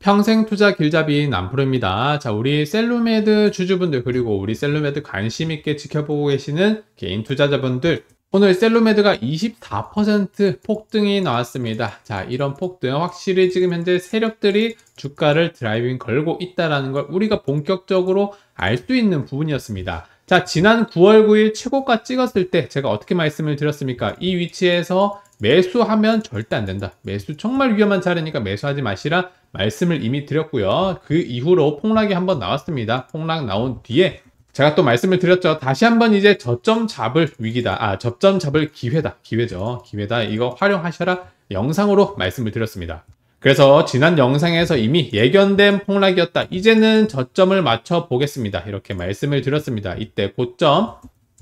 평생 투자 길잡이인 남프로입니다. 자, 우리 셀루메드 주주분들 그리고 우리 셀루메드 관심 있게 지켜보고 계시는 개인 투자자분들 오늘 셀루메드가 24% 폭등이 나왔습니다. 자, 이런 폭등 확실히 지금 현재 세력들이 주가를 드라이빙 걸고 있다라는 걸 우리가 본격적으로 알 수 있는 부분이었습니다. 자, 지난 9월 9일 최고가 찍었을 때 제가 어떻게 말씀을 드렸습니까? 이 위치에서 매수하면 절대 안 된다. 매수 정말 위험한 차례니까 매수하지 마시라 말씀을 이미 드렸고요. 그 이후로 폭락이 한번 나왔습니다. 폭락 나온 뒤에 제가 또 말씀을 드렸죠. 다시 한번 이제 저점 잡을 위기다. 아, 저점 잡을 기회다. 기회죠. 기회다. 이거 활용하셔라. 영상으로 말씀을 드렸습니다. 그래서 지난 영상에서 이미 예견된 폭락이었다. 이제는 저점을 맞춰 보겠습니다. 이렇게 말씀을 드렸습니다. 이때 고점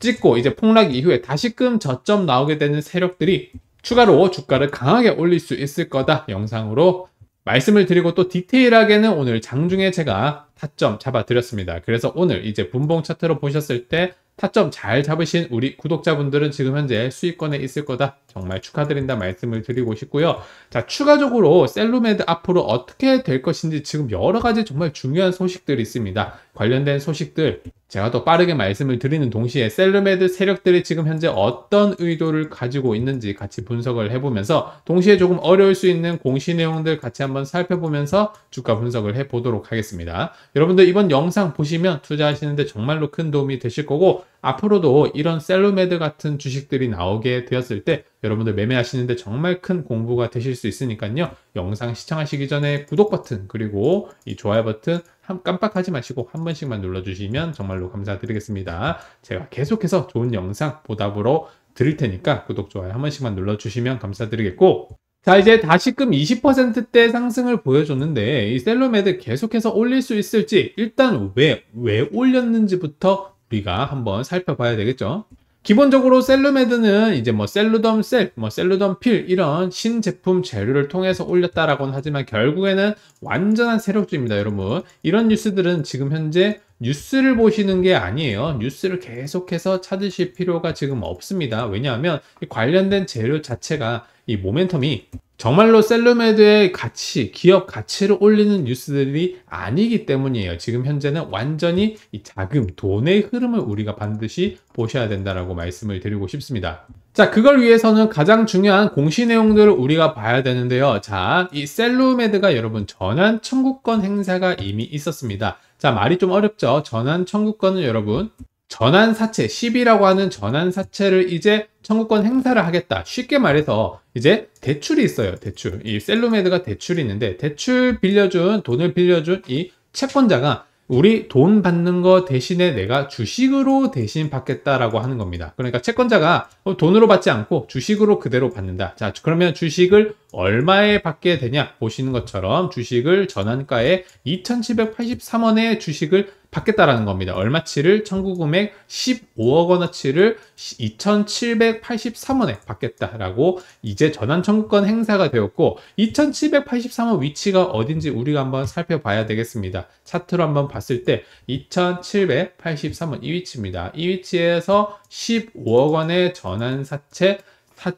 찍고 이제 폭락 이후에 다시금 저점 나오게 되는 세력들이 추가로 주가를 강하게 올릴 수 있을 거다. 영상으로 말씀을 드리고 또 디테일하게는 오늘 장중에 제가 타점 잡아드렸습니다. 그래서 오늘 이제 분봉 차트로 보셨을 때 타점 잘 잡으신 우리 구독자분들은 지금 현재 수익권에 있을 거다. 정말 축하드린다 말씀을 드리고 싶고요. 자, 추가적으로 셀루메드 앞으로 어떻게 될 것인지 지금 여러 가지 정말 중요한 소식들이 있습니다. 관련된 소식들 제가 더 빠르게 말씀을 드리는 동시에 셀르메드 세력들이 지금 현재 어떤 의도를 가지고 있는지 같이 분석을 해보면서 동시에 조금 어려울 수 있는 공시 내용들 같이 한번 살펴보면서 주가 분석을 해보도록 하겠습니다. 여러분들 이번 영상 보시면 투자하시는데 정말로 큰 도움이 되실 거고 앞으로도 이런 셀르메드 같은 주식들이 나오게 되었을 때 여러분들 매매하시는데 정말 큰 공부가 되실 수 있으니까요. 영상 시청하시기 전에 구독 버튼 그리고 이 좋아요 버튼 한, 깜빡하지 마시고 한 번씩만 눌러주시면 정말로 감사드리겠습니다. 제가 계속해서 좋은 영상 보답으로 드릴 테니까 구독, 좋아요 한 번씩만 눌러주시면 감사드리겠고 자 이제 다시금 20%대 상승을 보여줬는데 이 셀로메드 계속해서 올릴 수 있을지 일단 왜 왜 올렸는지부터 우리가 한번 살펴봐야 되겠죠. 기본적으로 셀루메드는 이제 뭐 셀루덤 셀, 뭐 셀루덤 필 이런 신제품 재료를 통해서 올렸다라고는 하지만 결국에는 완전한 세력주입니다 여러분 이런 뉴스들은 지금 현재 뉴스를 보시는 게 아니에요 뉴스를 계속해서 찾으실 필요가 지금 없습니다 왜냐하면 관련된 재료 자체가 이 모멘텀이 정말로 셀룸에드의 가치, 기업 가치를 올리는 뉴스들이 아니기 때문이에요. 지금 현재는 완전히 이 자금, 돈의 흐름을 우리가 반드시 보셔야 된다라고 말씀을 드리고 싶습니다. 자, 그걸 위해서는 가장 중요한 공시 내용들을 우리가 봐야 되는데요. 자, 이셀룸에드가 여러분 전환 청구권 행사가 이미 있었습니다. 자, 말이 좀 어렵죠? 전환 청구권은 여러분 전환사채, 10이라고 하는 전환사채를 이제 청구권 행사를 하겠다. 쉽게 말해서 이제 대출이 있어요. 대출. 이 셀루메드가 대출이 있는데 대출 빌려준, 돈을 빌려준 이 채권자가 우리 돈 받는 거 대신에 내가 주식으로 대신 받겠다라고 하는 겁니다. 그러니까 채권자가 어, 돈으로 받지 않고 주식으로 그대로 받는다. 자, 그러면 주식을 얼마에 받게 되냐? 보시는 것처럼 주식을 전환가에 2,783원의 주식을 받겠다라는 겁니다. 얼마치를 청구 금액 15억 원어치를 2,783원에 받겠다라고 이제 전환 청구권 행사가 되었고 2,783원 위치가 어딘지 우리가 한번 살펴봐야 되겠습니다. 차트로 한번 봤을 때 2,783원 이 위치입니다. 이 위치에서 15억 원의 전환 사채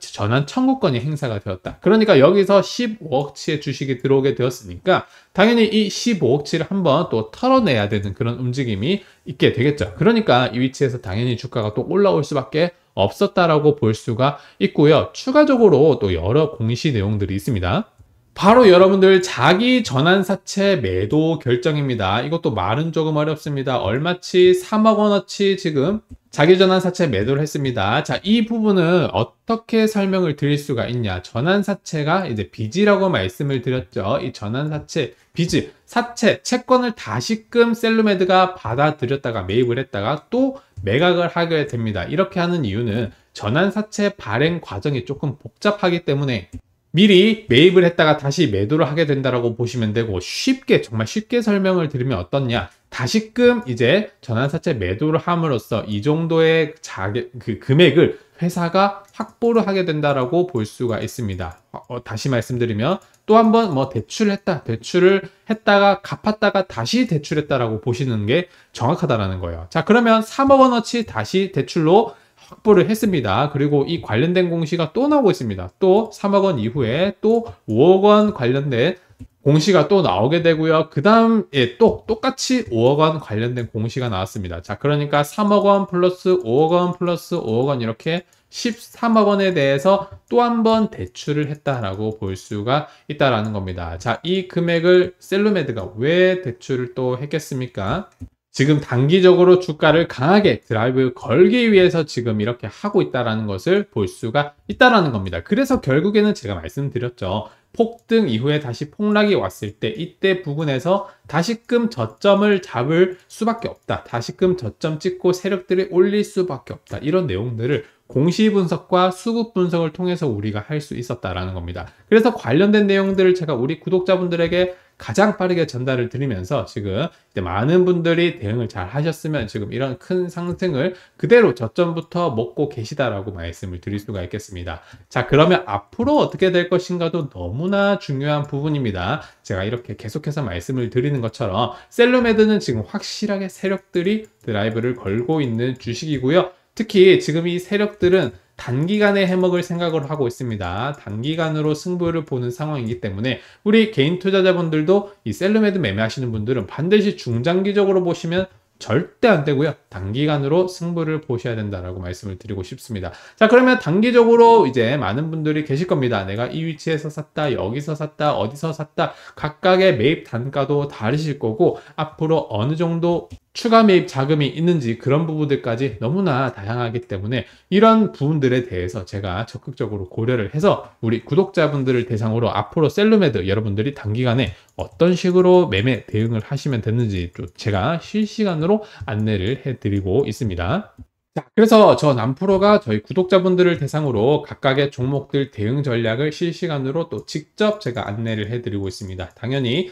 전환 청구권이 행사가 되었다. 그러니까 여기서 15억치의 주식이 들어오게 되었으니까 당연히 이 15억치를 한번 또 털어내야 되는 그런 움직임이 있게 되겠죠. 그러니까 이 위치에서 당연히 주가가 또 올라올 수밖에 없었다라고 볼 수가 있고요. 추가적으로 또 여러 공시 내용들이 있습니다. 바로 여러분들 자기 전환사채 매도 결정입니다. 이것도 말은 조금 어렵습니다. 얼마치 3억 원어치 지금 자기전환 사채 매도를 했습니다. 자, 이 부분은 어떻게 설명을 드릴 수가 있냐. 전환 사채가 이제 빚이라고 말씀을 드렸죠. 이 전환 사채, 빚이, 사채, 채권을 다시금 셀루메드가 받아들였다가 매입을 했다가 또 매각을 하게 됩니다. 이렇게 하는 이유는 전환 사채 발행 과정이 조금 복잡하기 때문에 미리 매입을 했다가 다시 매도를 하게 된다고 보시면 되고 쉽게 정말 쉽게 설명을 드리면 어떻냐 다시금 이제 전환사채 매도를 함으로써 이 정도의 자게, 그 금액을 회사가 확보를 하게 된다라고 볼 수가 있습니다. 어, 어 다시 말씀드리면 또 한번 뭐 대출을 했다, 대출을 했다가 갚았다가 다시 대출했다라고 보시는 게 정확하다라는 거예요. 자, 그러면 3억 원어치 다시 대출로 확보를 했습니다. 그리고 이 관련된 공시가 또 나오고 있습니다. 또 3억 원 이후에 또 5억 원 관련된 공시가 또 나오게 되고요. 그 다음 에또 예, 똑같이 5억 원 관련된 공시가 나왔습니다. 자 그러니까 3억 원 플러스 5억 원 플러스 5억 원 이렇게 13억 원에 대해서 또 한 번 대출을 했다라고 볼 수가 있다라는 겁니다. 자, 이 금액을 셀루메드가 왜 대출을 또 했겠습니까? 지금 단기적으로 주가를 강하게 드라이브 걸기 위해서 지금 이렇게 하고 있다라는 것을 볼 수가 있다라는 겁니다. 그래서 결국에는 제가 말씀드렸죠. 폭등 이후에 다시 폭락이 왔을 때 이때 부근에서 다시금 저점을 잡을 수밖에 없다. 다시금 저점 찍고 세력들이 올릴 수밖에 없다. 이런 내용들을 공시 분석과 수급 분석을 통해서 우리가 할 수 있었다라는 겁니다. 그래서 관련된 내용들을 제가 우리 구독자분들에게 가장 빠르게 전달을 드리면서 지금 많은 분들이 대응을 잘 하셨으면 지금 이런 큰 상승을 그대로 저점부터 먹고 계시다라고 말씀을 드릴 수가 있겠습니다. 자 그러면 앞으로 어떻게 될 것인가도 너무나 중요한 부분입니다. 제가 이렇게 계속해서 말씀을 드리는 것처럼 셀로메드는 지금 확실하게 세력들이 드라이브를 걸고 있는 주식이고요. 특히 지금 이 세력들은 단기간에 해먹을 생각을 하고 있습니다. 단기간으로 승부를 보는 상황이기 때문에 우리 개인 투자자분들도 이 셀름에드 매매하시는 분들은 반드시 중장기적으로 보시면 절대 안 되고요. 단기간으로 승부를 보셔야 된다라고 말씀을 드리고 싶습니다. 자, 그러면 단기적으로 이제 많은 분들이 계실 겁니다. 내가 이 위치에서 샀다, 여기서 샀다, 어디서 샀다, 각각의 매입 단가도 다르실 거고, 앞으로 어느 정도 추가 매입 자금이 있는지 그런 부분들까지 너무나 다양하기 때문에 이런 부분들에 대해서 제가 적극적으로 고려를 해서 우리 구독자분들을 대상으로 앞으로 셀룸에드 여러분들이 단기간에 어떤 식으로 매매 대응을 하시면 되는지 제가 실시간으로 안내를 해드리고 있습니다. 자, 그래서 저 남프로가 저희 구독자분들을 대상으로 각각의 종목들 대응 전략을 실시간으로 또 직접 제가 안내를 해드리고 있습니다. 당연히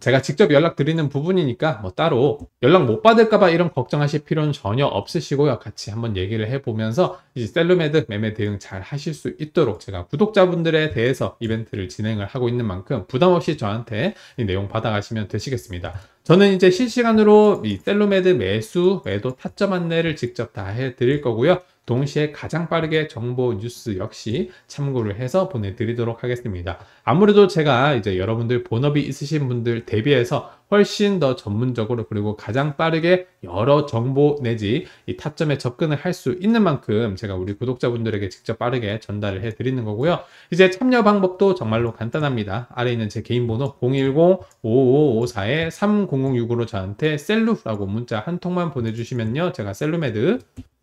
제가 직접 연락드리는 부분이니까 뭐 따로 연락 못 받을까봐 이런 걱정하실 필요는 전혀 없으시고요. 같이 한번 얘기를 해보면서 이제 셀룸메드 매매 대응 잘 하실 수 있도록 제가 구독자분들에 대해서 이벤트를 진행을 하고 있는 만큼 부담 없이 저한테 이 내용 받아가시면 되시겠습니다. 저는 이제 실시간으로 이 셀룸메드 매수, 매도 타점 안내를 직접 다 해드릴 거고요. 동시에 가장 빠르게 정보 뉴스 역시 참고를 해서 보내드리도록 하겠습니다. 아무래도 제가 이제 여러분들 본업이 있으신 분들 대비해서 훨씬 더 전문적으로 그리고 가장 빠르게 여러 정보 내지 이 타점에 접근을 할 수 있는 만큼 제가 우리 구독자분들에게 직접 빠르게 전달을 해 드리는 거고요. 이제 참여 방법도 정말로 간단합니다. 아래 있는 제 개인 번호 010-5554-3006으로 저한테 셀루라고 문자 한 통만 보내주시면요. 제가 셀루메드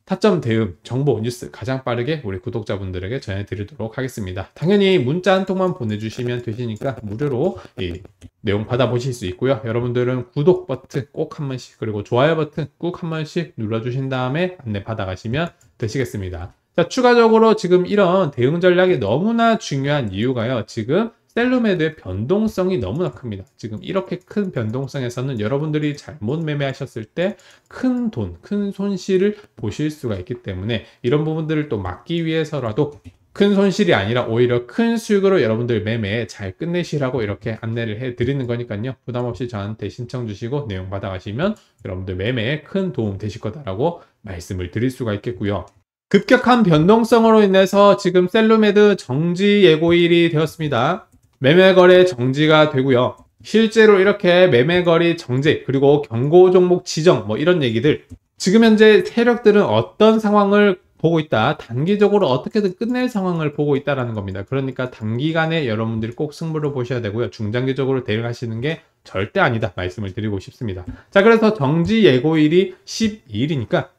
타점 대응, 정보, 뉴스 가장 빠르게 우리 구독자분들에게 전해드리도록 하겠습니다. 당연히 문자 한 통만 보내주시면 되시니까 무료로 이 내용 받아보실 수 있고요. 여러분들은 구독 버튼 꼭 한 번씩 그리고 좋아요 버튼 꼭 한 번씩 눌러주신 다음에 안내 받아가시면 되시겠습니다. 자, 추가적으로 지금 이런 대응 전략이 너무나 중요한 이유가요. 지금 셀룸에드의 변동성이 너무나 큽니다. 지금 이렇게 큰 변동성에서는 여러분들이 잘못 매매하셨을 때 큰 돈, 큰 손실을 보실 수가 있기 때문에 이런 부분들을 또 막기 위해서라도 큰 손실이 아니라 오히려 큰 수익으로 여러분들 매매 잘 끝내시라고 이렇게 안내를 해드리는 거니까요. 부담 없이 저한테 신청 주시고 내용 받아가시면 여러분들 매매에 큰 도움 되실 거다라고 말씀을 드릴 수가 있겠고요. 급격한 변동성으로 인해서 지금 셀룸에드 정지 예고일이 되었습니다. 매매거래 정지가 되고요. 실제로 이렇게 매매거래 정지 그리고 경고 종목 지정 뭐 이런 얘기들 지금 현재 세력들은 어떤 상황을 보고 있다 단기적으로 어떻게든 끝낼 상황을 보고 있다라는 겁니다 그러니까 단기간에 여러분들이 꼭 승부를 보셔야 되고요 중장기적으로 대응하시는 게 절대 아니다 말씀을 드리고 싶습니다 자 그래서 정지 예고일이 12일이니까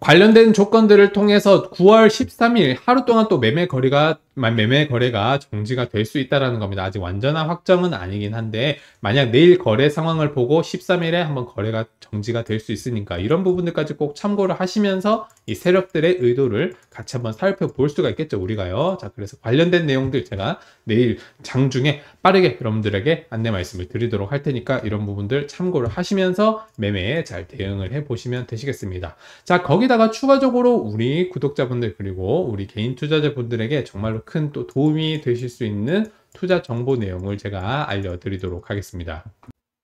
관련된 조건들을 통해서 9월 13일 하루 동안 또 매매 거리가 매매 거래가 정지가 될 수 있다라는 겁니다. 아직 완전한 확정은 아니긴 한데 만약 내일 거래 상황을 보고 13일에 한번 거래가 정지가 될 수 있으니까 이런 부분들까지 꼭 참고를 하시면서 이 세력들의 의도를 같이 한번 살펴볼 수가 있겠죠 우리가요. 자 그래서 관련된 내용들 제가 내일 장중에 빠르게 여러분들에게 안내 말씀을 드리도록 할 테니까 이런 부분들 참고를 하시면서 매매에 잘 대응을 해 보시면 되시겠습니다. 자 거기다가 추가적으로 우리 구독자분들 그리고 우리 개인 투자자분들에게 정말로 큰또 도움이 되실 수 있는 투자 정보 내용을 제가 알려드리도록 하겠습니다.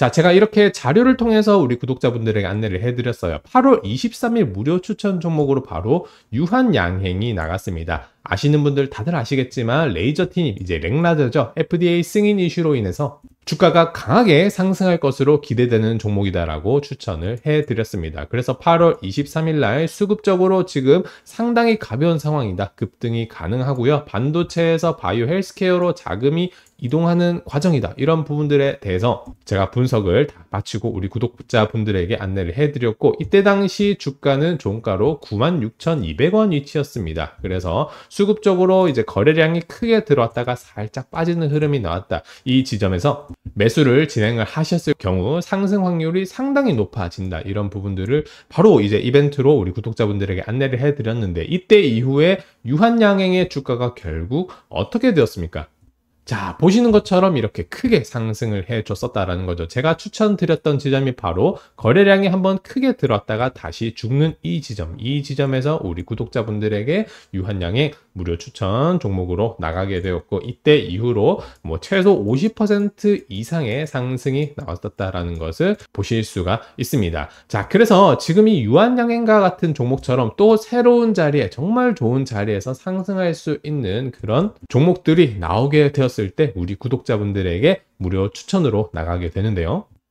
자, 제가 이렇게 자료를 통해서 우리 구독자분들에게 안내를 해드렸어요. 8월 23일 무료 추천 종목으로 바로 유한양행이 나갔습니다. 아시는 분들 다들 아시겠지만 레이저 틴이 제랭라저죠 FDA 승인 이슈로 인해서 주가가 강하게 상승할 것으로 기대되는 종목이다라고 추천을 해드렸습니다. 그래서 8월 23일 날 수급적으로 지금 상당히 가벼운 상황이다. 급등이 가능하고요. 반도체에서 바이오 헬스케어로 자금이 이동하는 과정이다. 이런 부분들에 대해서 제가 분석을 다 마치고 우리 구독자분들에게 안내를 해드렸고 이때 당시 주가는 종가로 96,200원 위치였습니다. 그래서 수급적으로 이제 거래량이 크게 들어왔다가 살짝 빠지는 흐름이 나왔다. 이 지점에서 매수를 진행을 하셨을 경우 상승 확률이 상당히 높아진다. 이런 부분들을 바로 이제 이벤트로 우리 구독자분들에게 안내를 해드렸는데 이때 이후에 유한양행의 주가가 결국 어떻게 되었습니까? 자, 보시는 것처럼 이렇게 크게 상승을 해줬었다라는 거죠. 제가 추천드렸던 지점이 바로 거래량이 한번 크게 들었다가 다시 죽는 이 지점, 이 지점에서 우리 구독자분들에게 유한양의 무료 추천 종목으로 나가게 되었고 이때 이후로 뭐 최소 50% 이상의 상승이 나왔었다라는 것을 보실 수가 있습니다. 자, 그래서 지금 이 유한양행과 같은 종목처럼 또 새로운 자리에 정말 좋은 자리에서 상승할 수 있는 그런 종목들이 나오게 되었을 때 우리 구독자분들에게 무료 추천으로 나가게 되는데요.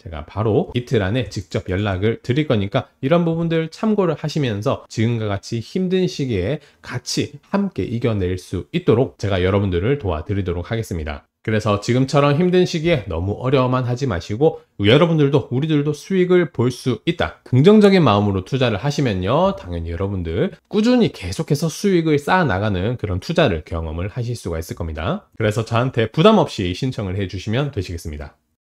제가 바로 이틀 안에 직접 연락을 드릴 거니까 이런 부분들 참고를 하시면서 지금과 같이 힘든 시기에 같이 함께 이겨낼 수 있도록 제가 여러분들을 도와드리도록 하겠습니다. 그래서 지금처럼 힘든 시기에 너무 어려워만 하지 마시고 여러분들도 우리들도 수익을 볼 수 있다. 긍정적인 마음으로 투자를 하시면요. 당연히 여러분들 꾸준히 계속해서 수익을 쌓아 나가는 그런 투자를 경험을 하실 수가 있을 겁니다. 그래서 저한테 부담 없이 신청을 해 주시면 되시겠습니다.